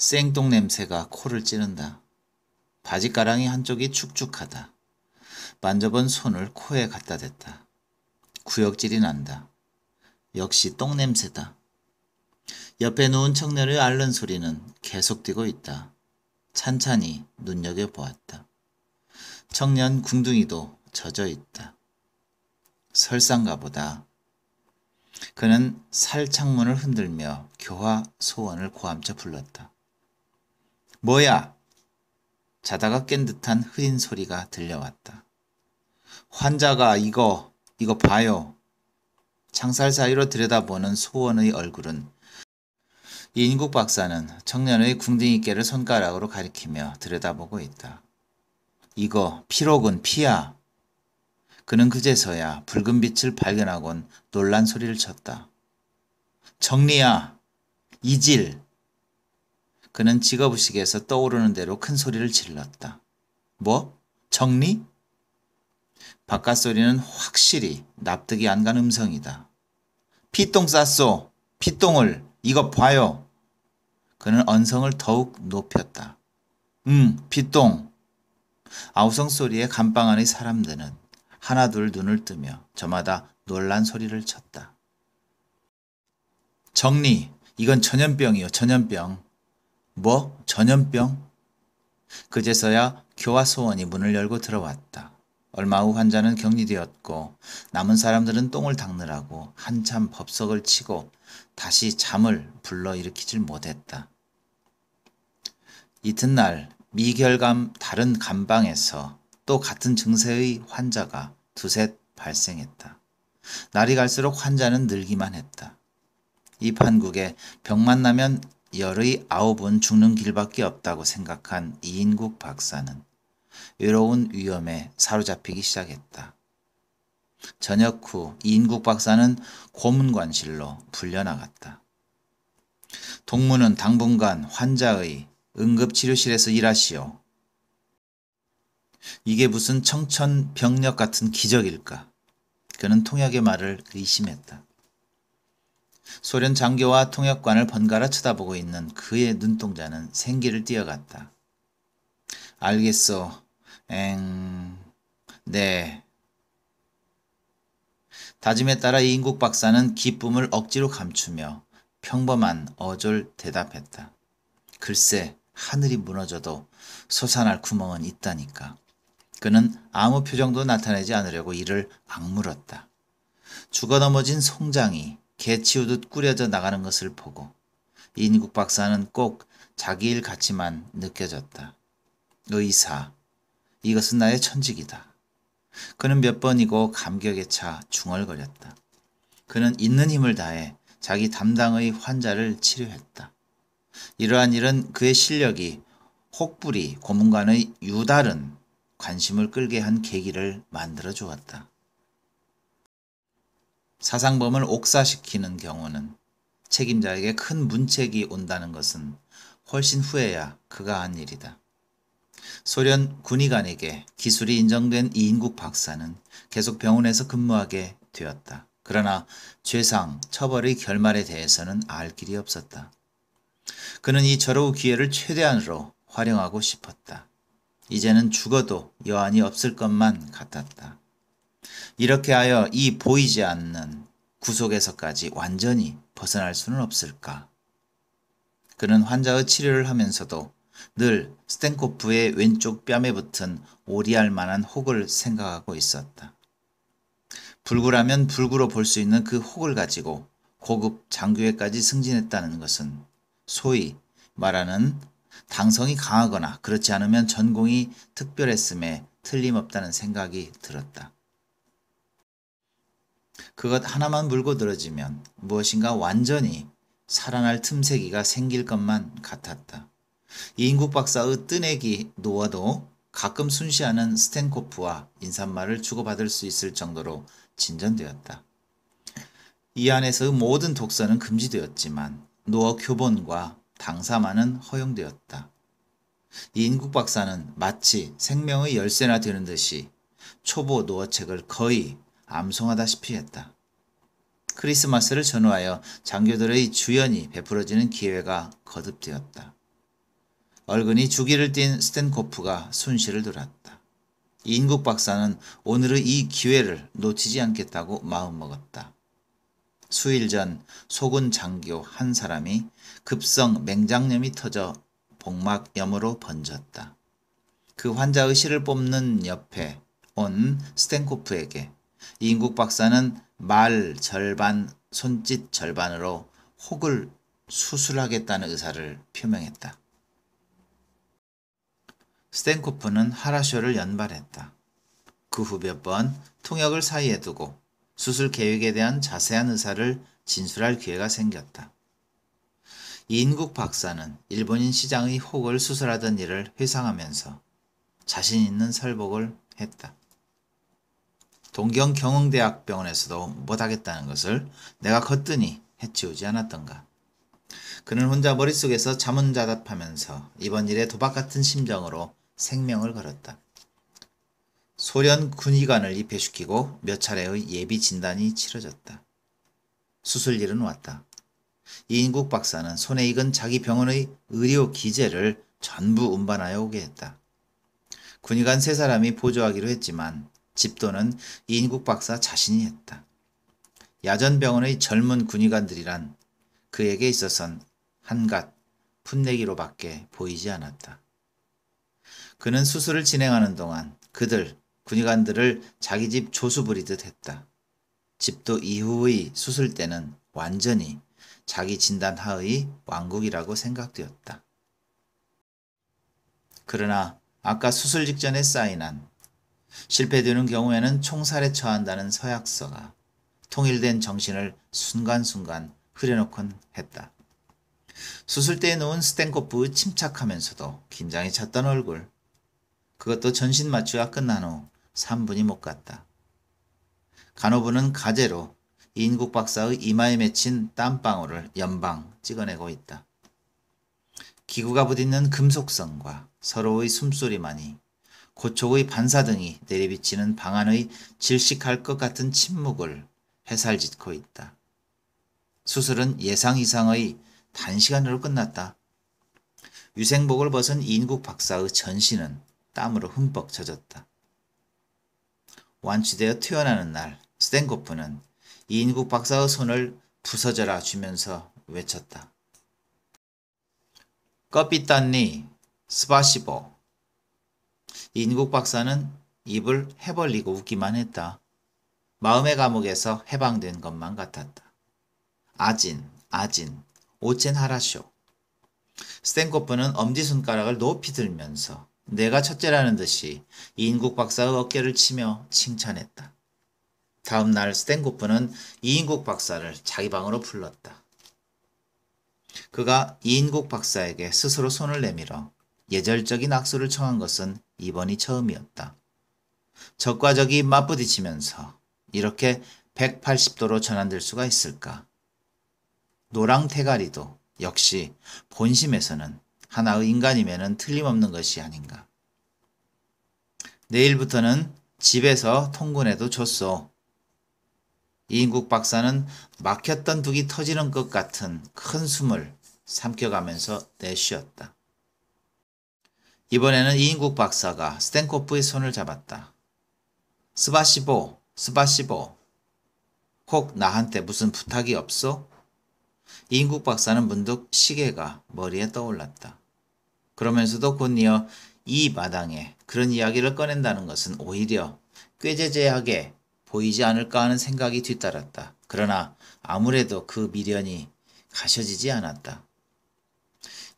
생똥 냄새가 코를 찌른다. 바지가랑이 한쪽이 축축하다. 만져본 손을 코에 갖다 댔다. 구역질이 난다. 역시 똥 냄새다. 옆에 누운 청년의 앓는 소리는 계속 뛰고 있다. 찬찬히 눈여겨보았다. 청년 궁둥이도 젖어 있다. 설상가 보다. 그는 살 창문을 흔들며 교화 소원을 고함쳐 불렀다. 뭐야? 자다가 깬 듯한 흐린 소리가 들려왔다. 환자가 이거, 이거 봐요. 창살 사이로 들여다보는 소원의 얼굴은 이인국 박사는 청년의 궁둥이깨를 손가락으로 가리키며 들여다보고 있다. 이거 피록은 피야. 그는 그제서야 붉은 빛을 발견하곤 놀란 소리를 쳤다. 정리야, 이질, 그는 직업의식에서 떠오르는 대로 큰 소리를 질렀다. 뭐? 정리? 바깥 소리는 확실히 납득이 안 간 음성이다. 피똥 쌌소. 피똥을. 이거 봐요. 그는 언성을 더욱 높였다. 응, 피똥. 아우성 소리에 감방 안의 사람들은 하나둘 눈을 뜨며 저마다 놀란 소리를 쳤다. 정리. 이건 전염병이요, 전염병. 뭐? 전염병? 그제서야 교화소원이 문을 열고 들어왔다. 얼마 후 환자는 격리되었고 남은 사람들은 똥을 닦느라고 한참 법석을 치고 다시 잠을 불러일으키질 못했다. 이튿날 미결감 다른 감방에서 또 같은 증세의 환자가 두셋 발생했다. 날이 갈수록 환자는 늘기만 했다. 이 판국에 병만 나면 열의 아홉은 죽는 길밖에 없다고 생각한 이인국 박사는 외로운 위험에 사로잡히기 시작했다. 저녁 후 이인국 박사는 고문관실로 불려나갔다. 동무는 당분간 환자의 응급치료실에서 일하시오. 이게 무슨 청천벽력 같은 기적일까? 그는 통역의 말을 의심했다. 소련 장교와 통역관을 번갈아 쳐다보고 있는 그의 눈동자는 생기를 띄어갔다. 알겠어. 엥... 네. 다짐에 따라 이인국 박사는 기쁨을 억지로 감추며 평범한 어졸 대답했다. 글쎄, 하늘이 무너져도 솟아날 구멍은 있다니까. 그는 아무 표정도 나타내지 않으려고 이를 악물었다. 죽어 넘어진 송장이 개치우듯 꾸려져 나가는 것을 보고 이인국 박사는 꼭 자기 일 같지만 느껴졌다. 의사. 이것은 나의 천직이다. 그는 몇 번이고 감격에 차 중얼거렸다. 그는 있는 힘을 다해 자기 담당의 환자를 치료했다. 이러한 일은 그의 실력이 혹부리 고문관의 유달은 관심을 끌게 한 계기를 만들어 주었다. 사상범을 옥사시키는 경우는 책임자에게 큰 문책이 온다는 것은 훨씬 후에야 그가 한 일이다. 소련 군의관에게 기술이 인정된 이인국 박사는 계속 병원에서 근무하게 되었다. 그러나 죄상, 처벌의 결말에 대해서는 알 길이 없었다. 그는 이 절호의 기회를 최대한으로 활용하고 싶었다. 이제는 죽어도 여한이 없을 것만 같았다. 이렇게 하여 이 보이지 않는 구속에서까지 완전히 벗어날 수는 없을까? 그는 환자의 치료를 하면서도 늘 스탠코프의 왼쪽 뺨에 붙은 오리알 만한 혹을 생각하고 있었다. 불구라면 불구로 볼 수 있는 그 혹을 가지고 고급 장교에까지 승진했다는 것은 소위 말하는 당성이 강하거나 그렇지 않으면 전공이 특별했음에 틀림없다는 생각이 들었다. 그것 하나만 물고 늘어지면 무엇인가 완전히 살아날 틈새기가 생길 것만 같았다. 이인국 박사의 뜨내기 노화도 가끔 순시하는 스탠코프와 인사말을 주고받을 수 있을 정도로 진전되었다. 이 안에서의 모든 독서는 금지되었지만 노어 교본과 당사만은 허용되었다. 이인국 박사는 마치 생명의 열쇠나 되는 듯이 초보 노어책을 거의 암송하다시피 했다. 크리스마스를 전후하여 장교들의 주연이 베풀어지는 기회가 거듭되었다. 얼근이 주기를 띤 스탠코프가 순시를 돌았다. 인국 박사는 오늘의 이 기회를 놓치지 않겠다고 마음먹었다. 수일 전 소군 장교 한 사람이 급성 맹장염이 터져 복막염으로 번졌다. 그 환자의 시를 뽑는 옆에 온 스탠코프에게 인국 박사는 말 절반, 손짓 절반으로 혹을 수술하겠다는 의사를 표명했다. 스탠코프는 하라쇼를 연발했다. 그 후 몇 번 통역을 사이에 두고 수술 계획에 대한 자세한 의사를 진술할 기회가 생겼다. 인국 박사는 일본인 시장의 혹을 수술하던 일을 회상하면서 자신 있는 설복을 했다. 동경 경흥대학병원에서도 못하겠다는 것을 내가 컸더니 해치우지 않았던가. 그는 혼자 머릿속에서 자문자답하면서 이번 일에 도박 같은 심정으로 생명을 걸었다. 소련 군의관을 입회시키고 몇 차례의 예비 진단이 치러졌다. 수술일은 왔다. 이인국 박사는 손에 익은 자기 병원의 의료 기재를 전부 운반하여 오게 했다. 군의관 세 사람이 보조하기로 했지만 집도는 인국 박사 자신이 했다. 야전병원의 젊은 군의관들이란 그에게 있어선 한갓 풋내기로밖에 보이지 않았다. 그는 수술을 진행하는 동안 그들 군의관들을 자기 집 조수 부리듯 했다. 집도 이후의 수술 때는 완전히 자기 진단 하의 왕국이라고 생각되었다. 그러나 아까 수술 직전에 쌓인한 실패되는 경우에는 총살에 처한다는 서약서가 통일된 정신을 순간순간 흐려놓곤 했다. 수술대에 놓은 스탠코프 침착하면서도 긴장이 찼던 얼굴. 그것도 전신 마취가 끝난 후 3분이 못 갔다. 간호부는 가재로 인국 박사의 이마에 맺힌 땀방울을 연방 찍어내고 있다. 기구가 부딪는 금속성과 서로의 숨소리만이 고촉의 반사등이 내리비치는 방안의 질식할 것 같은 침묵을 해살짓고 있다. 수술은 예상 이상의 단시간으로 끝났다. 유생복을 벗은 인국 박사의 전신은 땀으로 흠뻑 젖었다. 완치되어 퇴원하는 날 스탠고프는 인국 박사의 손을 부서져라 주면서 외쳤다. 껍삐딴니 스바시보 인국 박사는 입을 해벌리고 웃기만 했다. 마음의 감옥에서 해방된 것만 같았다. 아진, 아진, 오첸 하라쇼. 스탠코프는 엄지손가락을 높이 들면서 내가 첫째라는 듯이 이인국 박사의 어깨를 치며 칭찬했다. 다음 날 스탠코프는 이인국 박사를 자기 방으로 불렀다. 그가 이인국 박사에게 스스로 손을 내밀어 예절적인 악수를 청한 것은 이번이 처음이었다. 적과 적이 맞부딪히면서 이렇게 180도로 전환될 수가 있을까? 노랑 태가리도 역시 본심에서는 하나의 인간이면은 틀림없는 것이 아닌가. 내일부터는 집에서 통근해도 좋소 이인국 박사는 막혔던 둑이 터지는 것 같은 큰 숨을 삼켜가면서 내쉬었다. 이번에는 이인국 박사가 스탠코프의 손을 잡았다. 스바시보, 스바시보. 혹 나한테 무슨 부탁이 없소? 이인국 박사는 문득 시계가 머리에 떠올랐다. 그러면서도 곧이어 이 마당에 그런 이야기를 꺼낸다는 것은 오히려 꾀제제하게 보이지 않을까 하는 생각이 뒤따랐다. 그러나 아무래도 그 미련이 가셔지지 않았다.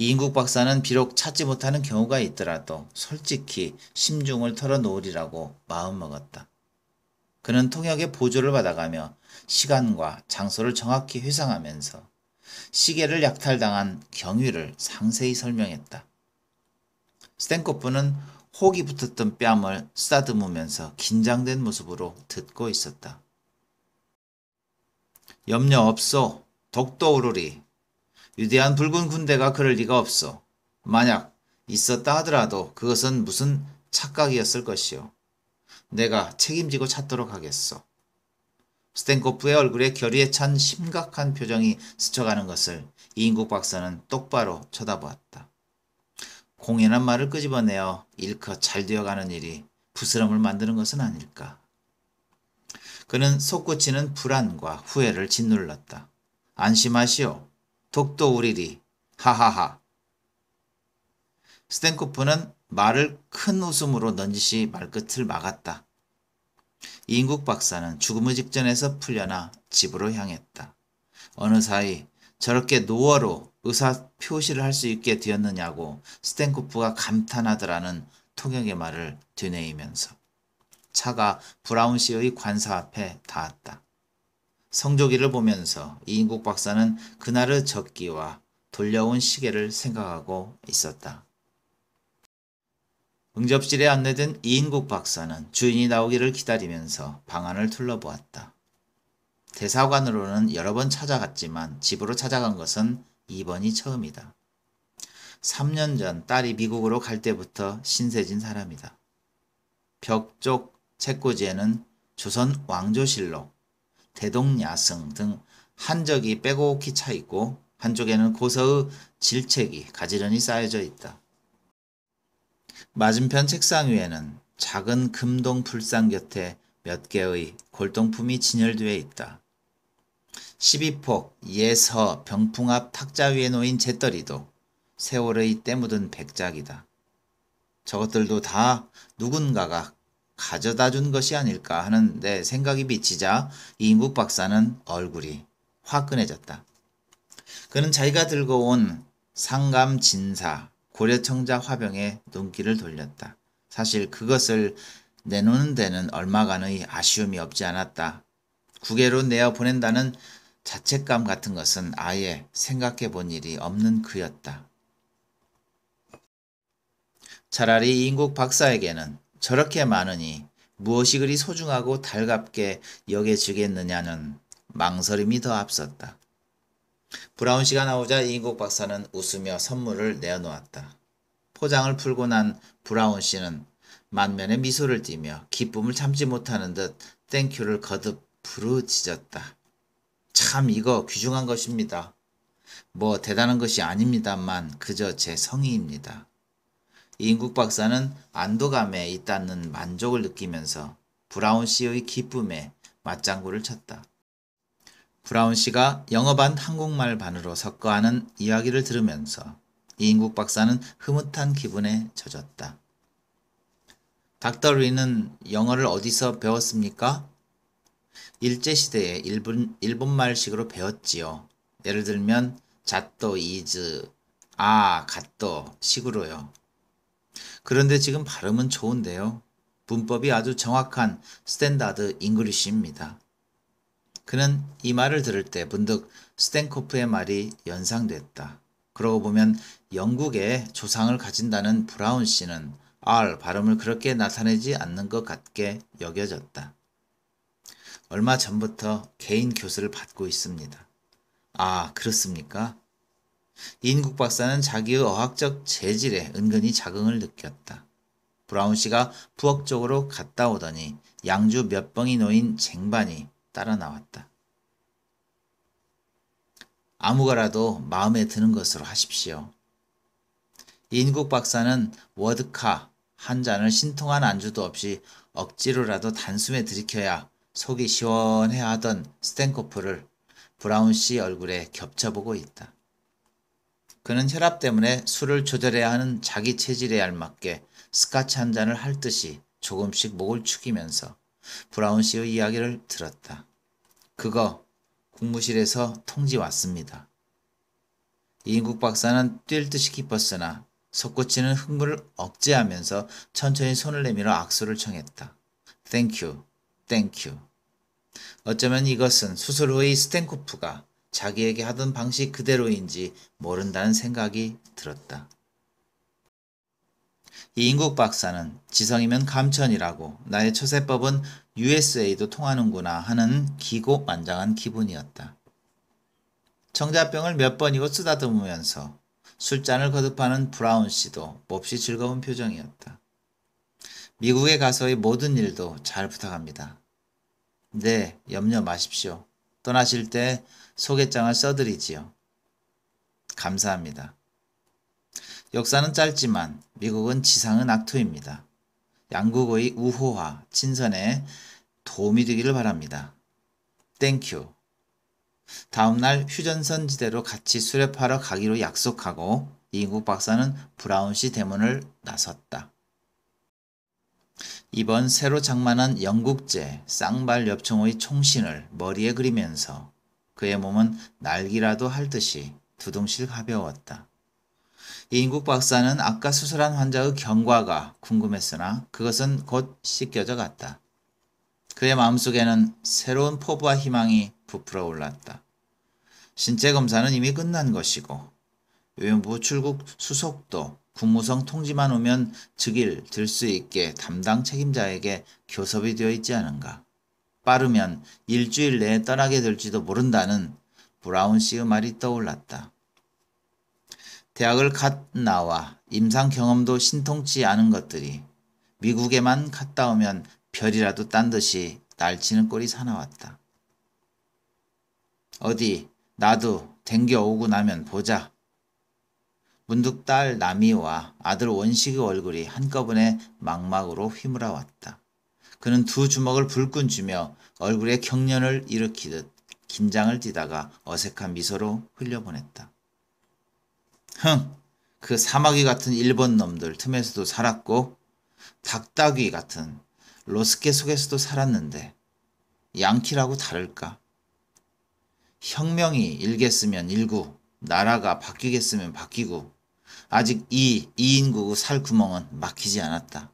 이인국 박사는 비록 찾지 못하는 경우가 있더라도 솔직히 심중을 털어놓으리라고 마음먹었다. 그는 통역의 보조를 받아가며 시간과 장소를 정확히 회상하면서 시계를 약탈당한 경위를 상세히 설명했다. 스탠코프는 혹이 붙었던 뺨을 쓰다듬으면서 긴장된 모습으로 듣고 있었다. 염려 없소. 독도 오르리. 위대한 붉은 군대가 그럴 리가 없어. 만약 있었다 하더라도 그것은 무슨 착각이었을 것이오 내가 책임지고 찾도록 하겠소. 스탠코프의 얼굴에 결의에 찬 심각한 표정이 스쳐가는 것을 이인국 박사는 똑바로 쳐다보았다. 공연한 말을 끄집어내어 일컬 잘 되어가는 일이 부스럼을 만드는 것은 아닐까. 그는 솟구치는 불안과 후회를 짓눌렀다. 안심하시오. 독도 우리리. 하하하. 스탠코프는 말을 큰 웃음으로 넌지시 말끝을 막았다. 인국 박사는 죽음의 직전에서 풀려나 집으로 향했다. 어느 사이 저렇게 노어로 의사 표시를 할 수 있게 되었느냐고 스탠코프가 감탄하더라는 통역의 말을 되뇌이면서 차가 브라운 씨의 관사 앞에 닿았다. 성조기를 보면서 이인국 박사는 그날의 적기와 돌려온 시계를 생각하고 있었다. 응접실에 안내된 이인국 박사는 주인이 나오기를 기다리면서 방안을 둘러보았다. 대사관으로는 여러 번 찾아갔지만 집으로 찾아간 것은 이번이 처음이다. 3년 전 딸이 미국으로 갈 때부터 신세진 사람이다. 벽쪽 책꽂이에는 조선 왕조실록, 대동야성 등 한적이 빼곡히 차 있고 한쪽에는 고서의 질책이 가지런히 쌓여져 있다. 맞은편 책상 위에는 작은 금동 불상 곁에 몇 개의 골동품이 진열되어 있다. 12폭 예서 병풍 앞 탁자 위에 놓인 재떨이도 세월의 때묻은 백작이다. 저것들도 다 누군가가 가져다 준 것이 아닐까 하는 내 생각이 비치자 이인국 박사는 얼굴이 화끈해졌다. 그는 자기가 들고 온 상감 진사 고려청자 화병에 눈길을 돌렸다. 사실 그것을 내놓는 데는 얼마간의 아쉬움이 없지 않았다. 국외로 내어 보낸다는 자책감 같은 것은 아예 생각해 본 일이 없는 그였다. 차라리 인국 박사에게는 저렇게 많으니 무엇이 그리 소중하고 달갑게 여겨지겠느냐는 망설임이 더 앞섰다. 브라운 씨가 나오자 이인국 박사는 웃으며 선물을 내어놓았다. 포장을 풀고 난 브라운 씨는 만면에 미소를 띠며 기쁨을 참지 못하는 듯 땡큐를 거듭 부르짖었다. 참 이거 귀중한 것입니다. 뭐 대단한 것이 아닙니다만 그저 제 성의입니다. 이인국 박사는 안도감에 잇닿는 만족을 느끼면서 브라운 씨의 기쁨에 맞장구를 쳤다. 브라운 씨가 영어 반 한국말 반으로 섞어 하는 이야기를 들으면서 이인국 박사는 흐뭇한 기분에 젖었다. 닥터 리는 영어를 어디서 배웠습니까? 일제시대에 일본, 일본말식으로 배웠지요. 예를 들면, 잣도 이즈, 아, 갓도 식으로요. 그런데 지금 발음은 좋은데요. 문법이 아주 정확한 스탠다드 잉글리시입니다. 그는 이 말을 들을 때 문득 스탠코프의 말이 연상됐다. 그러고 보면 영국의 조상을 가진다는 브라운 씨는 R 발음을 그렇게 나타내지 않는 것 같게 여겨졌다. 얼마 전부터 개인 교수를 받고 있습니다. 아, 그렇습니까? 인국 박사는 자기의 어학적 재질에 은근히 자긍을 느꼈다. 브라운 씨가 부엌 쪽으로 갔다 오더니 양주 몇 병이 놓인 쟁반이 따라 나왔다. 아무거라도 마음에 드는 것으로 하십시오. 인국 박사는 워드카 한 잔을 신통한 안주도 없이 억지로라도 단숨에 들이켜야 속이 시원해 하던 스탠코프를 브라운 씨 얼굴에 겹쳐보고 있다. 그는 혈압 때문에 술을 조절해야 하는 자기 체질에 알맞게 스카치 한 잔을 할 듯이 조금씩 목을 축이면서 브라운 씨의 이야기를 들었다. 그거 국무실에서 통지 왔습니다. 이인국 박사는 뛸 듯이 기뻤으나 석구치는 흥분을 억제하면서 천천히 손을 내밀어 악수를 청했다. 땡큐, 땡큐. 어쩌면 이것은 수술 후의 스탠코프가 자기에게 하던 방식 그대로인지 모른다는 생각이 들었다. 이인국 박사는 지성이면 감천이라고 나의 처세법은 USA도 통하는구나 하는 기고만장한 기분이었다. 청자병을 몇 번이고 쓰다듬으면서 술잔을 거듭하는 브라운 씨도 몹시 즐거운 표정이었다. 미국에 가서의 모든 일도 잘 부탁합니다. 네, 염려 마십시오. 떠나실 때 소개장을 써드리지요. 감사합니다. 역사는 짧지만 미국은 지상은 악토입니다. 양국의 우호화, 친선에 도움이 되기를 바랍니다. 땡큐. 다음날 휴전선 지대로 같이 수렵하러 가기로 약속하고 이국 박사는 브라운시 대문을 나섰다. 이번 새로 장만한 영국제 쌍발 엽총의 총신을 머리에 그리면서 그의 몸은 날기라도 할 듯이 두둥실 가벼웠다. 이인국 박사는 아까 수술한 환자의 경과가 궁금했으나 그것은 곧 씻겨져 갔다. 그의 마음속에는 새로운 포부와 희망이 부풀어 올랐다. 신체 검사는 이미 끝난 것이고 외무부 출국 수속도 국무성 통지만 오면 즉일 들 수 있게 담당 책임자에게 교섭이 되어 있지 않은가. 빠르면 일주일 내에 떠나게 될지도 모른다는 브라운 씨의 말이 떠올랐다. 대학을 갓 나와 임상 경험도 신통치 않은 것들이 미국에만 갔다 오면 별이라도 딴 듯이 날치는 꼴이 사나웠다. 어디 나도 댕겨오고 나면 보자. 문득 딸 남이와 아들 원식의 얼굴이 한꺼번에 막막으로 휘몰아왔다. 그는 두 주먹을 불끈 쥐며 얼굴에 경련을 일으키듯 긴장을 띠다가 어색한 미소로 흘려보냈다. 흥! 그 사마귀 같은 일본 놈들 틈에서도 살았고 닭다귀 같은 로스케 속에서도 살았는데 양키라고 다를까? 혁명이 일겠으면 일구, 나라가 바뀌겠으면 바뀌고 아직 이이인국의살 구멍은 막히지 않았다.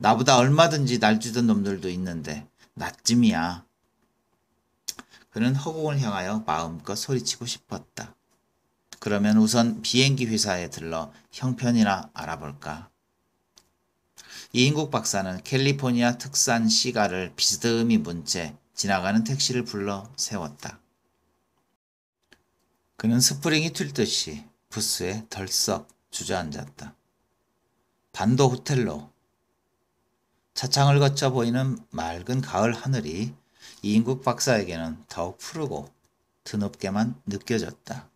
나보다 얼마든지 날뛰던 놈들도 있는데 나쯤이야. 그는 허공을 향하여 마음껏 소리치고 싶었다. 그러면 우선 비행기 회사에 들러 형편이나 알아볼까. 이인국 박사는 캘리포니아 특산 시가를 비스듬히 문 채 지나가는 택시를 불러 세웠다. 그는 스프링이 튈 듯이 부스에 덜썩 주저앉았다. 반도 호텔로 차창을 거쳐 보이는 맑은 가을 하늘이 이인국 박사에게는 더욱 푸르고 드높게만 느껴졌다.